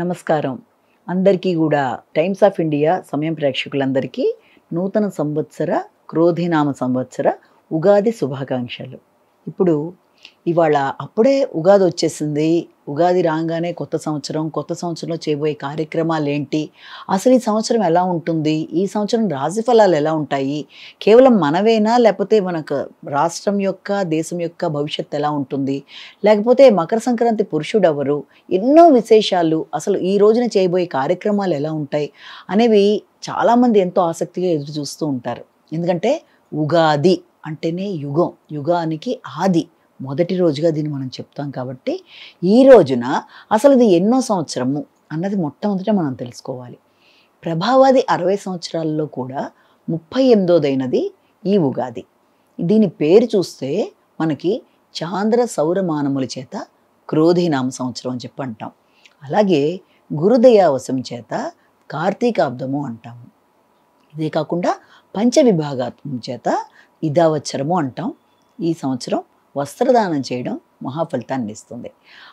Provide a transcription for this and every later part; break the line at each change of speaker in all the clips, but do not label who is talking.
నమస్కారం అందరికీ కూడా టైమ్స్ ఆఫ్ ఇండియా సమయం ప్రేక్షకులందరికీ నూతన సంవత్సర క్రోధినామ సంవత్సర ఉగాది శుభాకాంక్షలు ఇప్పుడు ఇవాళ అప్పుడే ఉగాది వచ్చేసింది ఉగాది రాగానే కొత్త సంవత్సరం కొత్త సంవత్సరంలో చేయబోయే కార్యక్రమాలు ఏంటి అసలు ఈ సంవత్సరం ఎలా ఉంటుంది ఈ సంవత్సరం రాశి ఫలాలు ఎలా ఉంటాయి కేవలం మనవేనా లేకపోతే మనకు రాష్ట్రం యొక్క దేశం యొక్క భవిష్యత్తు ఎలా ఉంటుంది లేకపోతే మకర సంక్రాంతి పురుషుడు ఎవరు ఎన్నో విశేషాలు అసలు ఈ రోజున చేయబోయే కార్యక్రమాలు ఎలా ఉంటాయి అనేవి చాలామంది ఎంతో ఆసక్తిగా ఎదురు చూస్తూ ఉంటారు ఎందుకంటే ఉగాది అంటేనే యుగం యుగానికి ఆది మొదటి రోజుగా దీన్ని మనం చెప్తాం కాబట్టి ఈ రోజున అసలు ఇది ఎన్నో సంవత్సరము అన్నది మొట్టమొదట మనం తెలుసుకోవాలి ప్రభావాది అరవై సంవత్సరాల్లో కూడా ముప్పై ఎనిమిదోదైనది ఈ ఉగాది దీని పేరు చూస్తే మనకి చాంద్ర సౌరమానముల చేత క్రోధినామ సంవత్సరం అని చెప్పి అంటాం అలాగే గురుదయావసం చేత కార్తీకాబ్దము అంటాము ఇదే కాకుండా పంచవిభాగాత్మం చేత ఇదావచ్చరము అంటాం ఈ సంవత్సరం వస్త్రదానం చేయడం మహాఫలితాన్ని ఇస్తుంది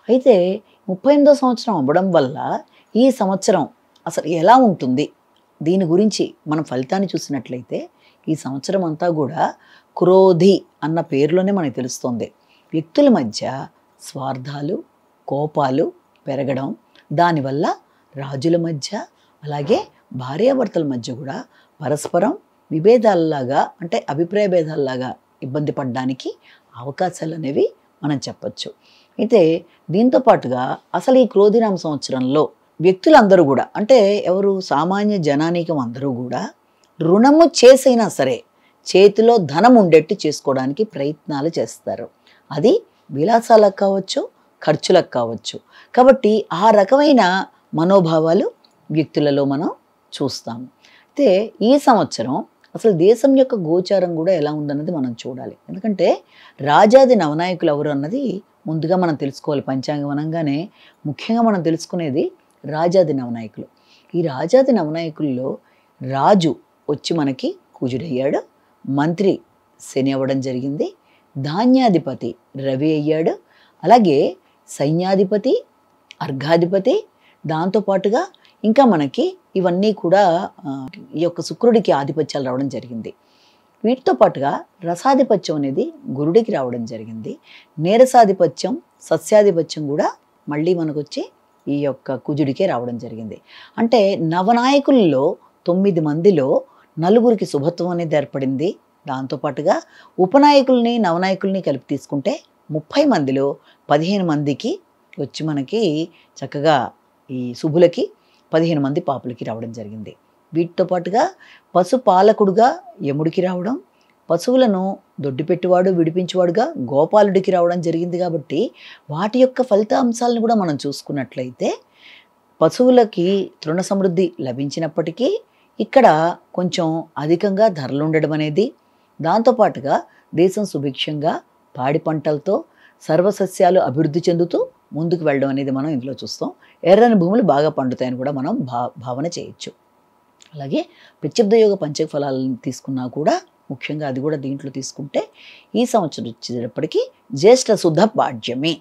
అయితే ముప్పై ఎనిమిదో సంవత్సరం అవ్వడం వల్ల ఈ సంవత్సరం అసలు ఎలా ఉంటుంది దీని గురించి మనం ఫలితాన్ని చూసినట్లయితే ఈ సంవత్సరం అంతా కూడా క్రోధి అన్న పేరులోనే మనకు తెలుస్తుంది వ్యక్తుల మధ్య స్వార్థాలు కోపాలు పెరగడం దానివల్ల రాజుల మధ్య అలాగే భార్యాభర్తల మధ్య కూడా పరస్పరం విభేదాలలాగా అంటే అభిప్రాయ భేదాలలాగా ఇబ్బంది పడడానికి అవకాశాలు అనేవి మనం చెప్పచ్చు అయితే దీంతో పాటుగా అసలు ఈ క్రోధినామ సంవత్సరంలో వ్యక్తులందరూ కూడా అంటే ఎవరు సామాన్య జనానీకం అందరూ కూడా రుణము చేసైనా సరే చేతిలో ధనం ఉండేట్టు చేసుకోవడానికి ప్రయత్నాలు చేస్తారు అది విలాసాలకు కావచ్చు ఖర్చులకు కావచ్చు కాబట్టి ఆ రకమైన మనోభావాలు వ్యక్తులలో మనం చూస్తాము అయితే ఈ సంవత్సరం అసలు దేశం యొక్క గోచారం కూడా ఎలా ఉందన్నది మనం చూడాలి ఎందుకంటే రాజాది నవనాయకులు ఎవరు అన్నది ముందుగా మనం తెలుసుకోవాలి పంచాంగం అనగానే ముఖ్యంగా మనం తెలుసుకునేది రాజాది నవనాయకులు ఈ రాజాది నవనాయకుల్లో రాజు వచ్చి మనకి కూజుడయ్యాడు మంత్రి శని అవ్వడం జరిగింది ధాన్యాధిపతి రవి అయ్యాడు అలాగే సైన్యాధిపతి అర్ఘాధిపతి దాంతోపాటుగా ఇంకా మనకి ఇవన్నీ కూడా ఈ యొక్క శుక్రుడికి ఆధిపత్యాలు రావడం జరిగింది వీటితో పాటుగా రసాధిపత్యం అనేది గురుడికి రావడం జరిగింది నీరసాధిపత్యం సస్యాధిపత్యం కూడా మళ్ళీ మనకు వచ్చి ఈ యొక్క కుజుడికే రావడం జరిగింది అంటే నవనాయకుల్లో తొమ్మిది మందిలో నలుగురికి శుభత్వం అనేది ఏర్పడింది దాంతోపాటుగా ఉపనాయకుల్ని నవనాయకుల్ని కలిపి తీసుకుంటే ముప్పై మందిలో పదిహేను మందికి వచ్చి మనకి చక్కగా ఈ శుభులకి పదిహేను మంది పాపులకి రావడం జరిగింది వీటితో పాటుగా పశు పాలకుడుగా యముడికి రావడం పశువులను దొడ్డు పెట్టివాడు విడిపించేవాడుగా గోపాలుడికి రావడం జరిగింది కాబట్టి వాటి యొక్క ఫలిత అంశాలను కూడా మనం చూసుకున్నట్లయితే పశువులకి తృణ సమృద్ధి లభించినప్పటికీ ఇక్కడ కొంచెం అధికంగా ధరలు ఉండడం అనేది దాంతోపాటుగా దేశం సుభిక్షంగా పాడి పంటలతో సర్వసస్యాలు అభివృద్ధి చెందుతూ ముందుకు వెళ్ళడం అనేది మనం ఇందులో చూస్తాం ఎర్రని భూములు బాగా పండుతాయని కూడా మనం భా భావన చేయొచ్చు అలాగే ప్రత్యబ్దయోగ పంచక ఫలాలను తీసుకున్నా కూడా ముఖ్యంగా అది కూడా దీంట్లో తీసుకుంటే ఈ సంవత్సరం వచ్చేటప్పటికీ జ్యేష్ఠ శుద్ధ పాడ్యమి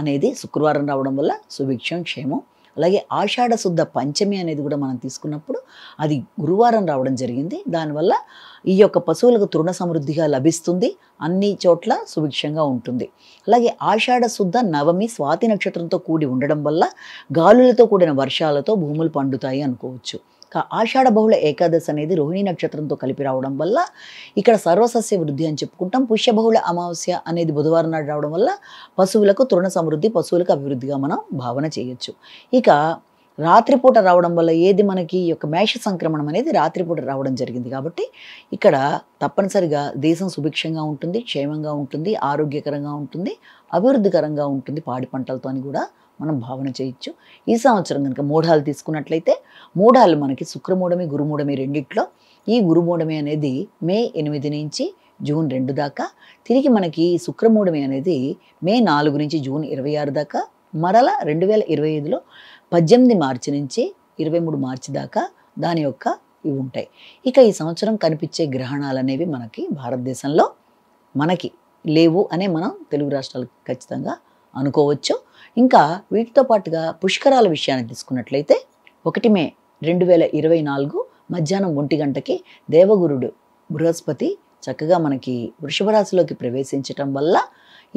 అనేది శుక్రవారం రావడం వల్ల సుభిక్షం క్షేమం అలాగే ఆషాఢ శుద్ధ పంచమి అనేది కూడా మనం తీసుకున్నప్పుడు అది గురువారం రావడం జరిగింది దానివల్ల ఈ యొక్క పశువులకు తృణ సమృద్ధిగా లభిస్తుంది అన్ని చోట్ల సుభిక్షంగా ఉంటుంది అలాగే ఆషాఢ శుద్ధ నవమి స్వాతి నక్షత్రంతో కూడి ఉండడం వల్ల గాలులతో కూడిన వర్షాలతో భూములు పండుతాయి అనుకోవచ్చు ఆషాఢ బహుళ ఏకాదశి అనేది రోహిణి నక్షత్రంతో కలిపి రావడం వల్ల ఇక్కడ సర్వసస్య వృద్ధి అని చెప్పుకుంటాం పుష్య బహుళ అమావాస్య అనేది బుధవారం నాడు రావడం వల్ల పశువులకు తృణ సమృద్ధి పశువులకు అభివృద్ధిగా మనం భావన చేయొచ్చు ఇక రాత్రిపూట రావడం వల్ల ఏది మనకి యొక్క మేష సంక్రమణం అనేది రాత్రిపూట రావడం జరిగింది కాబట్టి ఇక్కడ తప్పనిసరిగా దేశం సుభిక్షంగా ఉంటుంది క్షేమంగా ఉంటుంది ఆరోగ్యకరంగా ఉంటుంది అభివృద్ధికరంగా ఉంటుంది పాడి పంటలతో అని కూడా మనం భావన చేయొచ్చు ఈ సంవత్సరం కనుక మూఢాలు తీసుకున్నట్లయితే మూఢాలు మనకి శుక్రమూఢమి గురుమూఢమి రెండిట్లో ఈ గురుమూఢమి అనేది మే ఎనిమిది నుంచి జూన్ రెండు దాకా తిరిగి మనకి శుక్రమూఢమి అనేది మే నాలుగు నుంచి జూన్ ఇరవై ఆరు దాకా మరల రెండు వేల ఇరవై ఐదులో పద్దెనిమిది మార్చి నుంచి ఇరవై మూడు మార్చి దాకా దాని యొక్క ఇవి ఉంటాయి ఇక ఈ సంవత్సరం కనిపించే గ్రహణాలు అనేవి మనకి భారతదేశంలో మనకి లేవు అనే మనం తెలుగు రాష్ట్రాలకు ఖచ్చితంగా అనుకోవచ్చు ఇంకా వీటితో పాటుగా పుష్కరాల విషయాన్ని తీసుకున్నట్లయితే ఒకటి మే రెండు వేల ఇరవై నాలుగు మధ్యాహ్నం ఒంటి గంటకి దేవగురుడు బృహస్పతి చక్కగా మనకి వృషభ రాశిలోకి ప్రవేశించటం వల్ల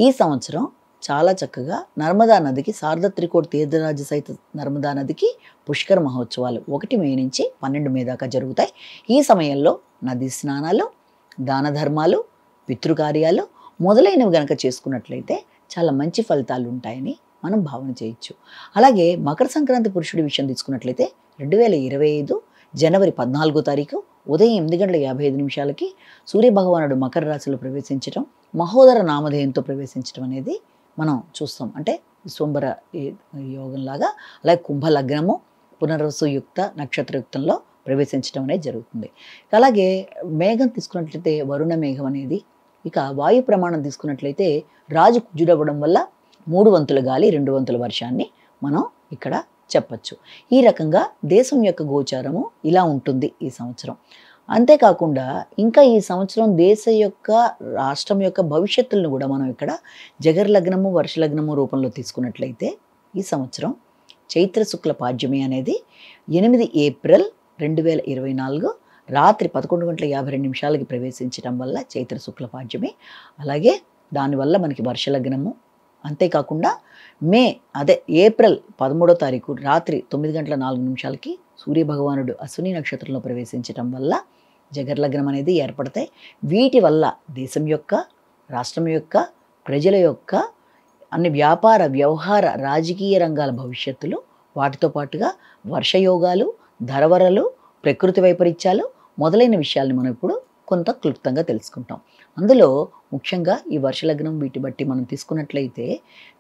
ఈ సంవత్సరం చాలా చక్కగా నర్మదా నదికి సార్ధత్రికోటి తీర్థరాజు సహిత నర్మదా నదికి పుష్కర మహోత్సవాలు ఒకటి మే నుంచి పన్నెండు మే దాకా జరుగుతాయి ఈ సమయంలో నది స్నానాలు దాన ధర్మాలు పితృకార్యాలు మొదలైనవి గనక చేసుకున్నట్లయితే చాలా మంచి ఫలితాలు ఉంటాయని మనం భావన చేయొచ్చు అలాగే మకర సంక్రాంతి పురుషుడి విషయం తీసుకున్నట్లయితే రెండు వేల ఇరవై ఐదు జనవరి పద్నాలుగో తారీఖు ఉదయం ఎనిమిది గంటల యాభై ఐదు నిమిషాలకి సూర్యభగవానుడు మకర రాశిలో ప్రవేశించడం మహోదర నామధేయంతో ప్రవేశించడం అనేది మనం చూస్తాం అంటే విశ్వంబర యోగంలాగా అలాగే కుంభ లగ్నము పునర్వసుయుక్త నక్షత్రయుక్తంలో ప్రవేశించడం అనేది జరుగుతుంది అలాగే మేఘం తీసుకున్నట్లయితే వరుణ మేఘం అనేది ఇక వాయు ప్రమాణం తీసుకున్నట్లయితే రాజు కుజుడవ్వడం వల్ల మూడు వంతుల గాలి రెండు వంతుల వర్షాన్ని మనం ఇక్కడ చెప్పచ్చు ఈ రకంగా దేశం యొక్క గోచారము ఇలా ఉంటుంది ఈ సంవత్సరం అంతేకాకుండా ఇంకా ఈ సంవత్సరం దేశ యొక్క రాష్ట్రం యొక్క భవిష్యత్తులను కూడా మనం ఇక్కడ జగర్ లగ్నము వర్ష లగ్నము రూపంలో తీసుకున్నట్లయితే ఈ సంవత్సరం చైత్ర శుక్ల పాడ్యమి అనేది ఎనిమిది ఏప్రిల్ రెండు వేల ఇరవై నాలుగు రాత్రి పదకొండు గంటల యాభై రెండు నిమిషాలకి ప్రవేశించడం వల్ల చైత్ర శుక్ల పాడ్యమి అలాగే దానివల్ల మనకి వర్ష లగ్నము అంతేకాకుండా మే అదే ఏప్రిల్ పదమూడో తారీఖు రాత్రి తొమ్మిది గంటల నాలుగు నిమిషాలకి సూర్యభగవానుడు అశ్విని నక్షత్రంలో ప్రవేశించడం వల్ల జగర్లగ్నం అనేది ఏర్పడతాయి వీటి వల్ల దేశం యొక్క రాష్ట్రం యొక్క ప్రజల యొక్క అన్ని వ్యాపార వ్యవహార రాజకీయ రంగాల భవిష్యత్తులు వాటితో పాటుగా వర్షయోగాలు ధరవరలు ప్రకృతి వైపరీత్యాలు మొదలైన విషయాలను మనం ఇప్పుడు కొంత క్లుప్తంగా తెలుసుకుంటాం అందులో ముఖ్యంగా ఈ వర్షలగ్నం వీటి బట్టి మనం తీసుకున్నట్లయితే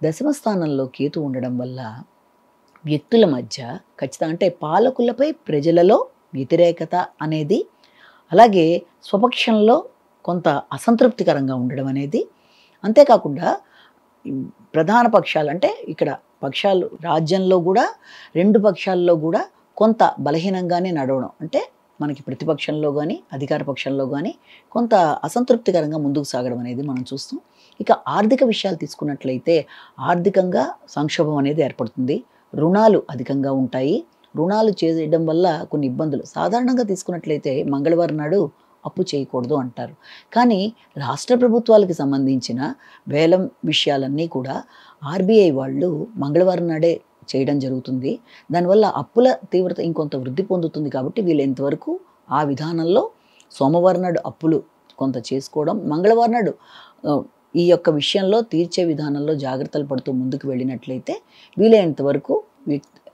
దశమ స్థానంలో కేతు ఉండడం వల్ల వ్యక్తుల మధ్య ఖచ్చితంగా అంటే పాలకులపై ప్రజలలో వ్యతిరేకత అనేది అలాగే స్వపక్షంలో కొంత అసంతృప్తికరంగా ఉండడం అనేది అంతేకాకుండా ప్రధాన పక్షాలు అంటే ఇక్కడ పక్షాలు రాజ్యంలో కూడా రెండు పక్షాల్లో కూడా కొంత బలహీనంగానే నడవడం అంటే మనకి ప్రతిపక్షంలో కానీ అధికార పక్షంలో కానీ కొంత అసంతృప్తికరంగా ముందుకు సాగడం అనేది మనం చూస్తాం ఇక ఆర్థిక విషయాలు తీసుకున్నట్లయితే ఆర్థికంగా సంక్షోభం అనేది ఏర్పడుతుంది రుణాలు అధికంగా ఉంటాయి రుణాలు చేయడం వల్ల కొన్ని ఇబ్బందులు సాధారణంగా తీసుకున్నట్లయితే మంగళవారం నాడు అప్పు చేయకూడదు అంటారు కానీ రాష్ట్ర ప్రభుత్వాలకు సంబంధించిన వేలం విషయాలన్నీ కూడా ఆర్బీఐ వాళ్ళు మంగళవారం నాడే చేయడం జరుగుతుంది దానివల్ల అప్పుల తీవ్రత ఇంకొంత వృద్ధి పొందుతుంది కాబట్టి వీళ్ళు ఎంతవరకు ఆ విధానంలో సోమవారం నాడు అప్పులు కొంత చేసుకోవడం మంగళవారం నాడు ఈ యొక్క విషయంలో తీర్చే విధానంలో జాగ్రత్తలు పడుతూ ముందుకు వెళ్ళినట్లయితే వీలైనంతవరకు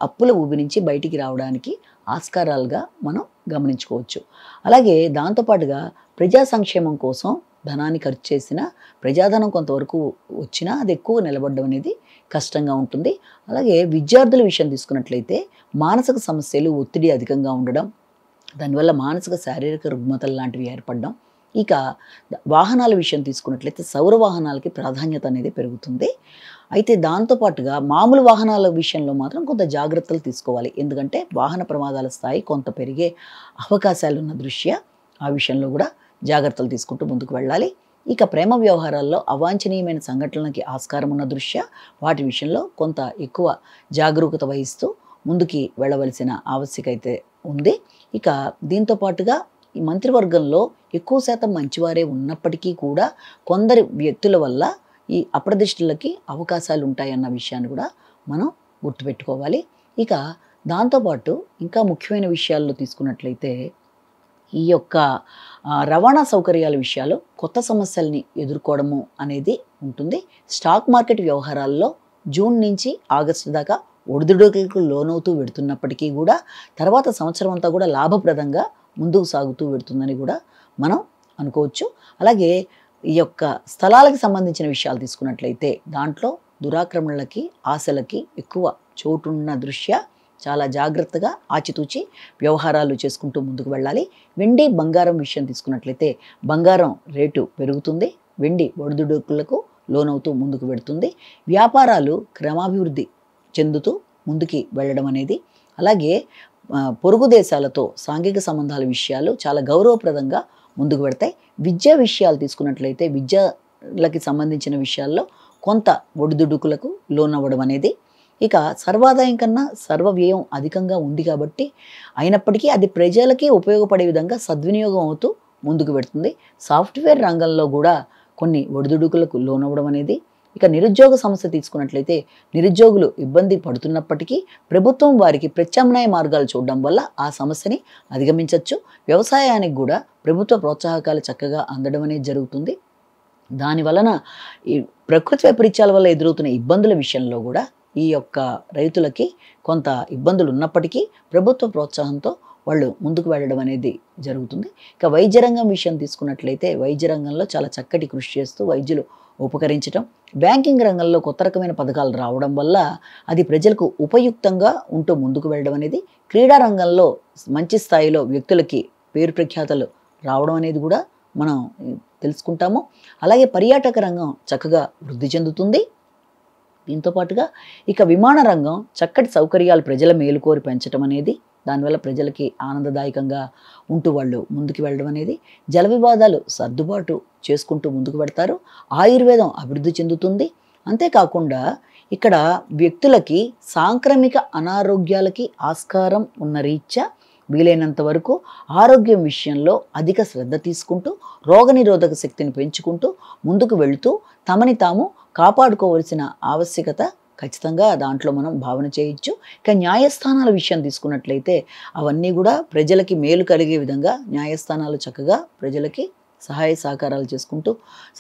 అప్పుల ఊబి నుంచి బయటికి రావడానికి ఆస్కారాలుగా మనం గమనించుకోవచ్చు అలాగే దాంతోపాటుగా ప్రజా సంక్షేమం కోసం ధనాన్ని ఖర్చు చేసినా ప్రజాధనం కొంతవరకు వచ్చినా అది ఎక్కువ నిలబడడం అనేది కష్టంగా ఉంటుంది అలాగే విద్యార్థుల విషయం తీసుకున్నట్లయితే మానసిక సమస్యలు ఒత్తిడి అధికంగా ఉండడం దానివల్ల మానసిక శారీరక రుగ్మతలు లాంటివి ఏర్పడడం ఇక వాహనాల విషయం తీసుకున్నట్లయితే సౌర వాహనాలకి ప్రాధాన్యత అనేది పెరుగుతుంది అయితే దాంతోపాటుగా మామూలు వాహనాల విషయంలో మాత్రం కొంత జాగ్రత్తలు తీసుకోవాలి ఎందుకంటే వాహన ప్రమాదాల స్థాయి కొంత పెరిగే అవకాశాలున్న దృష్ట్యా ఆ విషయంలో కూడా జాగ్రత్తలు తీసుకుంటూ ముందుకు వెళ్ళాలి ఇక ప్రేమ వ్యవహారాల్లో అవాంఛనీయమైన సంఘటనలకి ఆస్కారం ఉన్న దృష్ట్యా వాటి విషయంలో కొంత ఎక్కువ జాగరూకత వహిస్తూ ముందుకి వెళ్ళవలసిన ఆవశ్యకైతే ఉంది ఇక దీంతో పాటుగా ఈ మంత్రివర్గంలో ఎక్కువ శాతం మంచివారే ఉన్నప్పటికీ కూడా కొందరి వ్యక్తుల వల్ల ఈ అప్రదిష్టలకి అవకాశాలు ఉంటాయన్న విషయాన్ని కూడా మనం గుర్తుపెట్టుకోవాలి ఇక దాంతోపాటు ఇంకా ముఖ్యమైన విషయాల్లో తీసుకున్నట్లయితే ఈ యొక్క రవాణా సౌకర్యాల విషయాలు కొత్త సమస్యల్ని ఎదుర్కోవడము అనేది ఉంటుంది స్టాక్ మార్కెట్ వ్యవహారాల్లో జూన్ నుంచి ఆగస్టు దాకా ఒడిదుడుకులకు లోనవుతూ వెడుతున్నప్పటికీ కూడా తర్వాత సంవత్సరం అంతా కూడా లాభప్రదంగా ముందుకు సాగుతూ వెడుతుందని కూడా మనం అనుకోవచ్చు అలాగే ఈ యొక్క స్థలాలకు సంబంధించిన విషయాలు తీసుకున్నట్లయితే దాంట్లో దురాక్రమణలకి ఆశలకి ఎక్కువ చోటున్న దృష్ట్యా చాలా జాగ్రత్తగా ఆచితూచి వ్యవహారాలు చేసుకుంటూ ముందుకు వెళ్ళాలి వెండి బంగారం విషయం తీసుకున్నట్లయితే బంగారం రేటు పెరుగుతుంది వెండి ఒడిదుడుకులకు లోనవుతూ ముందుకు పెడుతుంది వ్యాపారాలు క్రమాభివృద్ధి చెందుతూ ముందుకి వెళ్ళడం అనేది అలాగే పొరుగు దేశాలతో సాంఘిక సంబంధాల విషయాలు చాలా గౌరవప్రదంగా ముందుకు పెడతాయి విద్యా విషయాలు తీసుకున్నట్లయితే విద్యలకి సంబంధించిన విషయాల్లో కొంత ఒడిదుడుకులకు లోనవ్వడం అనేది ఇక సర్వాదాయం కన్నా సర్వ వ్యయం అధికంగా ఉంది కాబట్టి అయినప్పటికీ అది ప్రజలకే ఉపయోగపడే విధంగా సద్వినియోగం అవుతూ ముందుకు పెడుతుంది సాఫ్ట్వేర్ రంగంలో కూడా కొన్ని ఒడిదుడుకులకు లోనవ్వడం అనేది ఇక నిరుద్యోగ సమస్య తీసుకున్నట్లయితే నిరుద్యోగులు ఇబ్బంది పడుతున్నప్పటికీ ప్రభుత్వం వారికి ప్రత్యామ్నాయ మార్గాలు చూడడం వల్ల ఆ సమస్యని అధిగమించవచ్చు వ్యవసాయానికి కూడా ప్రభుత్వ ప్రోత్సాహకాలు చక్కగా అందడం అనేది జరుగుతుంది దాని వలన ప్రకృతి వైపరీత్యాల వల్ల ఎదురవుతున్న ఇబ్బందుల విషయంలో కూడా ఈ యొక్క రైతులకి కొంత ఇబ్బందులు ఉన్నప్పటికీ ప్రభుత్వ ప్రోత్సాహంతో వాళ్ళు ముందుకు వెళ్ళడం అనేది జరుగుతుంది ఇక వైద్య రంగం విషయం తీసుకున్నట్లయితే వైద్య రంగంలో చాలా చక్కటి కృషి చేస్తూ వైద్యులు ఉపకరించడం బ్యాంకింగ్ రంగంలో కొత్త రకమైన పథకాలు రావడం వల్ల అది ప్రజలకు ఉపయుక్తంగా ఉంటూ ముందుకు వెళ్ళడం అనేది క్రీడా రంగంలో మంచి స్థాయిలో వ్యక్తులకి పేరు ప్రఖ్యాతలు రావడం అనేది కూడా మనం తెలుసుకుంటాము అలాగే పర్యాటక రంగం చక్కగా వృద్ధి చెందుతుంది దీంతో పాటుగా ఇక విమాన రంగం చక్కటి సౌకర్యాలు ప్రజల మేలుకోరి పెంచడం అనేది దానివల్ల ప్రజలకి ఆనందదాయకంగా ఉంటూ వాళ్ళు ముందుకు వెళ్ళడం అనేది జల వివాదాలు సర్దుబాటు చేసుకుంటూ ముందుకు పెడతారు ఆయుర్వేదం అభివృద్ధి చెందుతుంది అంతేకాకుండా ఇక్కడ వ్యక్తులకి సాంక్రమిక అనారోగ్యాలకి ఆస్కారం ఉన్న రీత్యా వీలైనంత వరకు ఆరోగ్యం విషయంలో అధిక శ్రద్ధ తీసుకుంటూ రోగనిరోధక శక్తిని పెంచుకుంటూ ముందుకు వెళుతూ తమని తాము కాపాడుకోవలసిన ఆవశ్యకత ఖచ్చితంగా దాంట్లో మనం భావన చేయొచ్చు ఇక న్యాయస్థానాల విషయం తీసుకున్నట్లయితే అవన్నీ కూడా ప్రజలకి మేలు కలిగే విధంగా న్యాయస్థానాలు చక్కగా ప్రజలకి సహాయ సహకారాలు చేసుకుంటూ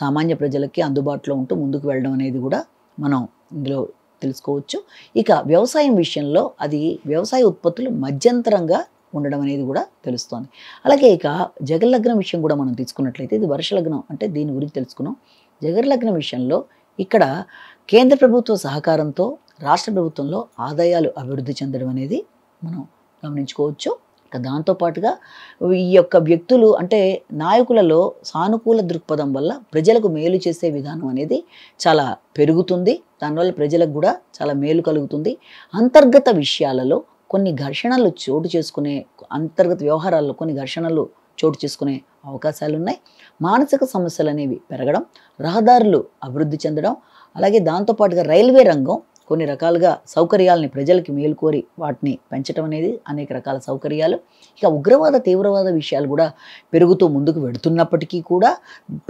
సామాన్య ప్రజలకి అందుబాటులో ఉంటూ ముందుకు వెళ్ళడం అనేది కూడా మనం ఇందులో తెలుసుకోవచ్చు ఇక వ్యవసాయం విషయంలో అది వ్యవసాయ ఉత్పత్తులు మధ్యంతరంగా ఉండడం అనేది కూడా తెలుస్తోంది అలాగే ఇక జగలగ్నం విషయం కూడా మనం తీసుకున్నట్లయితే ఇది వర్ష లగ్నం అంటే దీని గురించి తెలుసుకున్నాం జగర్లగ్నం విషయంలో ఇక్కడ కేంద్ర ప్రభుత్వ సహకారంతో రాష్ట్ర ప్రభుత్వంలో ఆదాయాలు అభివృద్ధి చెందడం అనేది మనం గమనించుకోవచ్చు ఇంకా దాంతోపాటుగా ఈ యొక్క వ్యక్తులు అంటే నాయకులలో సానుకూల దృక్పథం వల్ల ప్రజలకు మేలు చేసే విధానం అనేది చాలా పెరుగుతుంది దానివల్ల ప్రజలకు కూడా చాలా మేలు కలుగుతుంది అంతర్గత విషయాలలో కొన్ని ఘర్షణలు చోటు చేసుకునే అంతర్గత వ్యవహారాల్లో కొన్ని ఘర్షణలు చోటు చేసుకునే అవకాశాలున్నాయి మానసిక సమస్యలు అనేవి పెరగడం రహదారులు అభివృద్ధి చెందడం అలాగే దాంతోపాటుగా రైల్వే రంగం కొన్ని రకాలుగా సౌకర్యాలని ప్రజలకి మేలుకోరి వాటిని పెంచడం అనేది అనేక రకాల సౌకర్యాలు ఇక ఉగ్రవాద తీవ్రవాద విషయాలు కూడా పెరుగుతూ ముందుకు వెడుతున్నప్పటికీ కూడా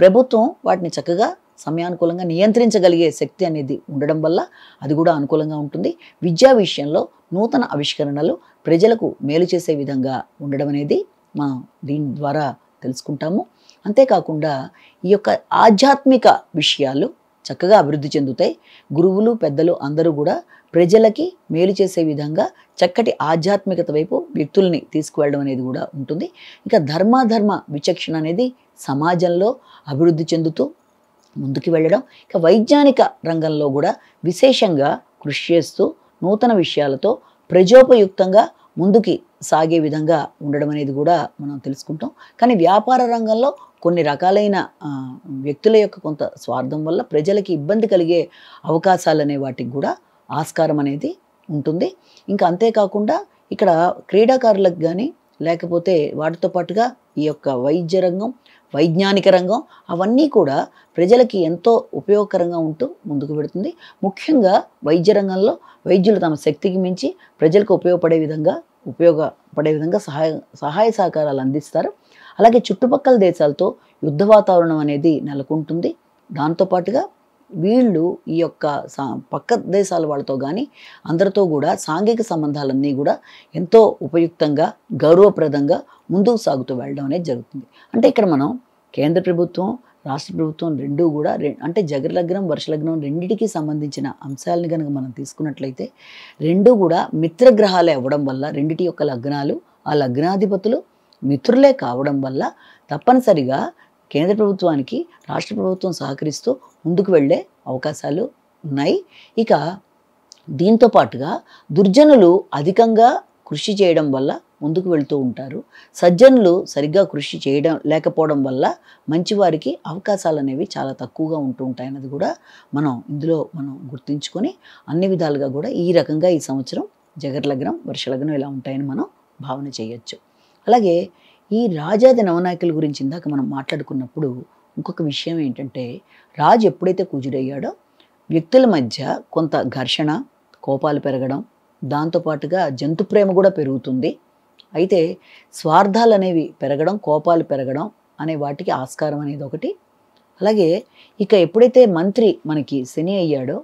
ప్రభుత్వం వాటిని చక్కగా సమయానుకూలంగా నియంత్రించగలిగే శక్తి అనేది ఉండడం వల్ల అది కూడా అనుకూలంగా ఉంటుంది విద్యా విషయంలో నూతన ఆవిష్కరణలు ప్రజలకు మేలు చేసే విధంగా ఉండడం అనేది మనం దీని ద్వారా తెలుసుకుంటాము అంతేకాకుండా ఈ యొక్క ఆధ్యాత్మిక విషయాలు చక్కగా అభివృద్ధి చెందుతాయి గురువులు పెద్దలు అందరూ కూడా ప్రజలకి మేలు చేసే విధంగా చక్కటి ఆధ్యాత్మికత వైపు వ్యక్తుల్ని తీసుకువెళ్ళడం అనేది కూడా ఉంటుంది ఇంకా ధర్మాధర్మ విచక్షణ అనేది సమాజంలో అభివృద్ధి చెందుతూ ముందుకు వెళ్ళడం ఇంకా వైజ్ఞానిక రంగంలో కూడా విశేషంగా కృషి చేస్తూ నూతన విషయాలతో ప్రజోపయుక్తంగా ముందుకి సాగే విధంగా ఉండడం అనేది కూడా మనం తెలుసుకుంటాం కానీ వ్యాపార రంగంలో కొన్ని రకాలైన వ్యక్తుల యొక్క కొంత స్వార్థం వల్ల ప్రజలకి ఇబ్బంది కలిగే అవకాశాలు అనే వాటికి కూడా ఆస్కారం అనేది ఉంటుంది ఇంకా అంతేకాకుండా ఇక్కడ క్రీడాకారులకు కానీ లేకపోతే వాటితో పాటుగా ఈ యొక్క వైద్య రంగం వైజ్ఞానిక రంగం అవన్నీ కూడా ప్రజలకి ఎంతో ఉపయోగకరంగా ఉంటూ ముందుకు పెడుతుంది ముఖ్యంగా వైద్య రంగంలో వైద్యులు తమ శక్తికి మించి ప్రజలకు ఉపయోగపడే విధంగా ఉపయోగపడే విధంగా సహాయ సహాయ సహకారాలు అందిస్తారు అలాగే చుట్టుపక్కల దేశాలతో యుద్ధ వాతావరణం అనేది నెలకొంటుంది దాంతోపాటుగా వీళ్ళు ఈ యొక్క సా పక్క దేశాల వాళ్ళతో కానీ అందరితో కూడా సాంఘిక సంబంధాలన్నీ కూడా ఎంతో ఉపయుక్తంగా గౌరవప్రదంగా ముందుకు సాగుతూ వెళ్ళడం అనేది జరుగుతుంది అంటే ఇక్కడ మనం కేంద్ర ప్రభుత్వం రాష్ట్ర ప్రభుత్వం రెండూ కూడా అంటే వర్ష వర్షలగ్నం రెండింటికి సంబంధించిన అంశాలను కనుక మనం తీసుకున్నట్లయితే రెండూ కూడా మిత్రగ్రహాలు అవ్వడం వల్ల రెండిటి యొక్క లగ్నాలు ఆ లగ్నాధిపతులు మిత్రులే కావడం వల్ల తప్పనిసరిగా కేంద్ర ప్రభుత్వానికి రాష్ట్ర ప్రభుత్వం సహకరిస్తూ ముందుకు వెళ్ళే అవకాశాలు ఉన్నాయి ఇక దీంతో పాటుగా దుర్జనులు అధికంగా కృషి చేయడం వల్ల ముందుకు వెళ్తూ ఉంటారు సజ్జనులు సరిగ్గా కృషి చేయడం లేకపోవడం వల్ల మంచివారికి అవకాశాలు అనేవి చాలా తక్కువగా ఉంటూ ఉంటాయి అన్నది కూడా మనం ఇందులో మనం గుర్తుంచుకొని అన్ని విధాలుగా కూడా ఈ రకంగా ఈ సంవత్సరం జగర్లగ్నం వర్షలగ్నం ఇలా ఉంటాయని మనం భావన చేయొచ్చు అలాగే ఈ రాజాది నవనాయకుల గురించి ఇందాక మనం మాట్లాడుకున్నప్పుడు ఇంకొక విషయం ఏంటంటే రాజు ఎప్పుడైతే కుజుడయ్యాడో వ్యక్తుల మధ్య కొంత ఘర్షణ కోపాలు పెరగడం దాంతోపాటుగా జంతు ప్రేమ కూడా పెరుగుతుంది అయితే స్వార్థాలు అనేవి పెరగడం కోపాలు పెరగడం అనే వాటికి ఆస్కారం అనేది ఒకటి అలాగే ఇక ఎప్పుడైతే మంత్రి మనకి శని అయ్యాడో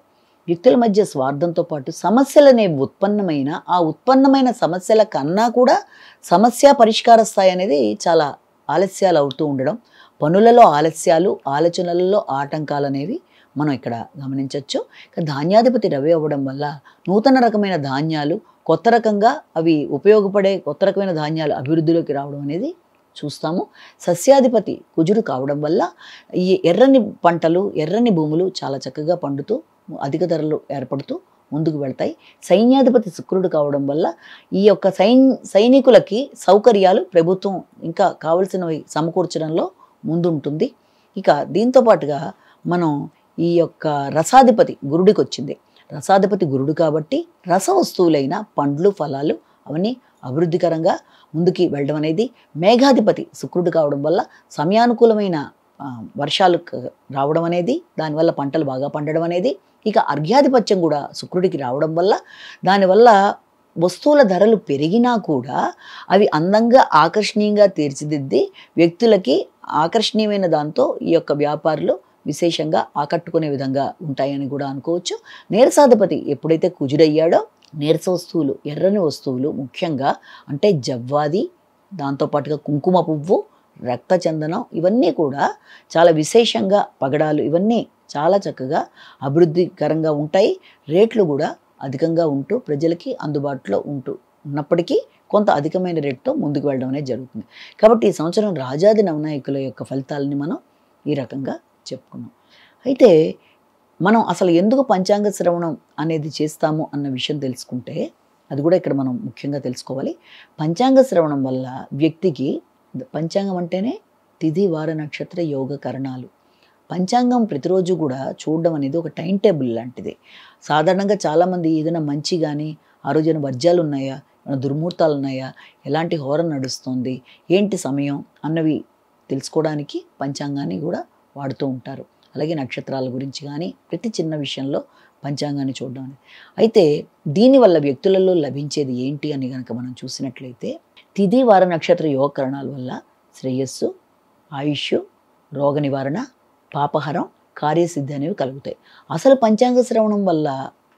వ్యక్తుల మధ్య స్వార్థంతో పాటు సమస్యలనేవి ఉత్పన్నమైన ఆ ఉత్పన్నమైన సమస్యల కన్నా కూడా సమస్య పరిష్కార స్థాయి అనేది చాలా ఆలస్యాలు అవుతూ ఉండడం పనులలో ఆలస్యాలు ఆలోచనలలో ఆటంకాలు అనేవి మనం ఇక్కడ గమనించవచ్చు ధాన్యాధిపతి రవి అవ్వడం వల్ల నూతన రకమైన ధాన్యాలు కొత్త రకంగా అవి ఉపయోగపడే కొత్త రకమైన ధాన్యాలు అభివృద్ధిలోకి రావడం అనేది చూస్తాము సస్యాధిపతి కుజుడు కావడం వల్ల ఈ ఎర్రని పంటలు ఎర్రని భూములు చాలా చక్కగా పండుతూ అధిక ధరలు ఏర్పడుతూ ముందుకు వెళ్తాయి సైన్యాధిపతి శుక్రుడు కావడం వల్ల ఈ యొక్క సైన్ సైనికులకి సౌకర్యాలు ప్రభుత్వం ఇంకా కావలసినవి సమకూర్చడంలో ముందుంటుంది ఇక దీంతో పాటుగా మనం ఈ యొక్క రసాధిపతి గురుడికి వచ్చింది రసాధిపతి గురుడు కాబట్టి రస వస్తువులైన పండ్లు ఫలాలు అవన్నీ అభివృద్ధికరంగా ముందుకి వెళ్ళడం అనేది మేఘాధిపతి శుక్రుడు కావడం వల్ల సమయానుకూలమైన వర్షాలు రావడం అనేది దానివల్ల పంటలు బాగా పండడం అనేది ఇక అర్ఘ్యాధిపత్యం కూడా శుక్రుడికి రావడం వల్ల దానివల్ల వస్తువుల ధరలు పెరిగినా కూడా అవి అందంగా ఆకర్షణీయంగా తీర్చిదిద్ది వ్యక్తులకి ఆకర్షణీయమైన దాంతో ఈ యొక్క వ్యాపారులు విశేషంగా ఆకట్టుకునే విధంగా ఉంటాయని కూడా అనుకోవచ్చు నీరసాధిపతి ఎప్పుడైతే కుజుడయ్యాడో నీరస వస్తువులు ఎర్రని వస్తువులు ముఖ్యంగా అంటే జవ్వాది దాంతోపాటుగా కుంకుమ పువ్వు రక్తచందనం ఇవన్నీ కూడా చాలా విశేషంగా పగడాలు ఇవన్నీ చాలా చక్కగా అభివృద్ధికరంగా ఉంటాయి రేట్లు కూడా అధికంగా ఉంటూ ప్రజలకి అందుబాటులో ఉంటూ ఉన్నప్పటికీ కొంత అధికమైన రేటుతో ముందుకు వెళ్ళడం అనేది జరుగుతుంది కాబట్టి ఈ సంవత్సరం రాజాది నవనాయకుల యొక్క ఫలితాలని మనం ఈ రకంగా చెప్పుకున్నాం అయితే మనం అసలు ఎందుకు పంచాంగ శ్రవణం అనేది చేస్తాము అన్న విషయం తెలుసుకుంటే అది కూడా ఇక్కడ మనం ముఖ్యంగా తెలుసుకోవాలి పంచాంగ శ్రవణం వల్ల వ్యక్తికి పంచాంగం అంటేనే తిథి వార నక్షత్ర యోగ కరణాలు పంచాంగం ప్రతిరోజు కూడా చూడడం అనేది ఒక టైం టేబుల్ లాంటిది సాధారణంగా చాలామంది ఏదైనా మంచి కానీ ఆ రోజున వర్జాలు ఉన్నాయా దుర్ముహూర్తాలు ఉన్నాయా ఎలాంటి హోరం నడుస్తుంది ఏంటి సమయం అన్నవి తెలుసుకోవడానికి పంచాంగాన్ని కూడా వాడుతూ ఉంటారు అలాగే నక్షత్రాల గురించి కానీ ప్రతి చిన్న విషయంలో పంచాంగాన్ని చూడడం అయితే దీనివల్ల వ్యక్తులలో లభించేది ఏంటి అని కనుక మనం చూసినట్లయితే తిది వార నక్షత్ర యోగకరణాల వల్ల శ్రేయస్సు ఆయుష్ రోగ నివారణ పాపహరం కార్యసిద్ధి అనేవి కలుగుతాయి అసలు పంచాంగ శ్రవణం వల్ల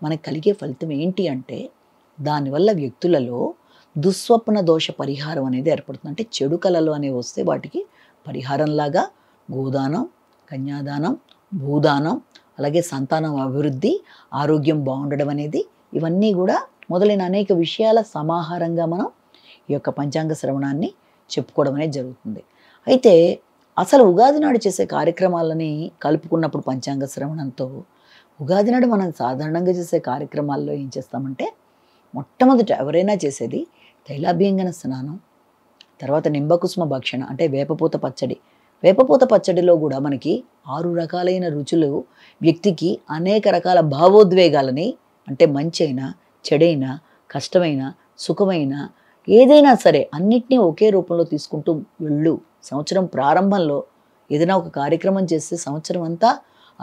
మనకు కలిగే ఫలితం ఏంటి అంటే దానివల్ల వ్యక్తులలో దుస్వప్న దోష పరిహారం అనేది ఏర్పడుతుంది అంటే చెడు కళలు అనేవి వస్తే వాటికి పరిహారంలాగా గోదానం కన్యాదానం భూదానం అలాగే సంతానం అభివృద్ధి ఆరోగ్యం బాగుండడం అనేది ఇవన్నీ కూడా మొదలైన అనేక విషయాల సమాహారంగా మనం ఈ యొక్క పంచాంగ శ్రవణాన్ని చెప్పుకోవడం అనేది జరుగుతుంది అయితే అసలు ఉగాది నాడు చేసే కార్యక్రమాలని కలుపుకున్నప్పుడు పంచాంగ శ్రవణంతో ఉగాది నాడు మనం సాధారణంగా చేసే కార్యక్రమాల్లో ఏం చేస్తామంటే మొట్టమొదట ఎవరైనా చేసేది తైలాభ్యంగన స్నానం తర్వాత నింబకుసుమ భక్షణ అంటే వేపపూత పచ్చడి వేపపూత పచ్చడిలో కూడా మనకి ఆరు రకాలైన రుచులు వ్యక్తికి అనేక రకాల భావోద్వేగాలని అంటే మంచైనా చెడైనా కష్టమైన సుఖమైన ఏదైనా సరే అన్నిటినీ ఒకే రూపంలో తీసుకుంటూ వెళ్ళు సంవత్సరం ప్రారంభంలో ఏదైనా ఒక కార్యక్రమం చేస్తే సంవత్సరం అంతా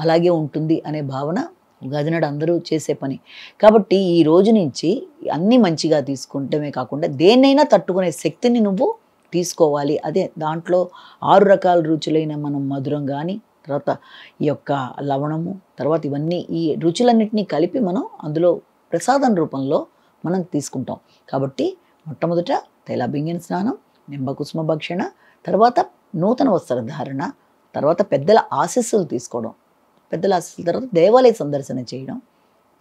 అలాగే ఉంటుంది అనే భావన ఉగాది నాడు అందరూ చేసే పని కాబట్టి ఈ రోజు నుంచి అన్నీ మంచిగా తీసుకుంటమే కాకుండా దేన్నైనా తట్టుకునే శక్తిని నువ్వు తీసుకోవాలి అదే దాంట్లో ఆరు రకాల రుచులైన మనం మధురం కానీ తర్వాత ఈ యొక్క లవణము తర్వాత ఇవన్నీ ఈ రుచులన్నింటినీ కలిపి మనం అందులో ప్రసాదం రూపంలో మనం తీసుకుంటాం కాబట్టి మొట్టమొదట తైలాబింగిన స్నానం నింబకుసుమ భక్షణ తర్వాత నూతన వస్త్రధారణ తర్వాత పెద్దల ఆశస్సులు తీసుకోవడం పెద్దల ఆశస్సుల తర్వాత దేవాలయ సందర్శన చేయడం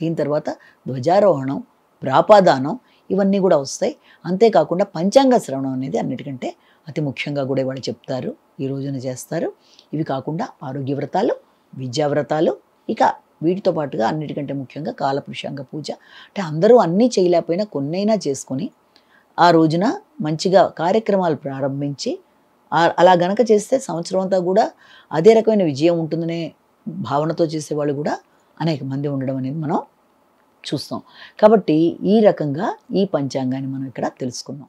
దీని తర్వాత ధ్వజారోహణం ప్రాపాదానం ఇవన్నీ కూడా వస్తాయి అంతేకాకుండా పంచాంగ శ్రవణం అనేది అన్నిటికంటే అతి ముఖ్యంగా కూడా ఇవాళ చెప్తారు ఈ రోజున చేస్తారు ఇవి కాకుండా ఆరోగ్య వ్రతాలు విద్యావ్రతాలు ఇక వీటితో పాటుగా అన్నిటికంటే ముఖ్యంగా కాలపురుషాంగ పూజ అంటే అందరూ అన్నీ చేయలేకపోయినా కొన్నైనా చేసుకొని ఆ రోజున మంచిగా కార్యక్రమాలు ప్రారంభించి అలా గనక చేస్తే సంవత్సరం అంతా కూడా అదే రకమైన విజయం ఉంటుందనే భావనతో చేసేవాళ్ళు కూడా అనేక మంది ఉండడం అనేది మనం చూస్తాం కాబట్టి ఈ రకంగా ఈ పంచాంగాన్ని మనం ఇక్కడ తెలుసుకున్నాం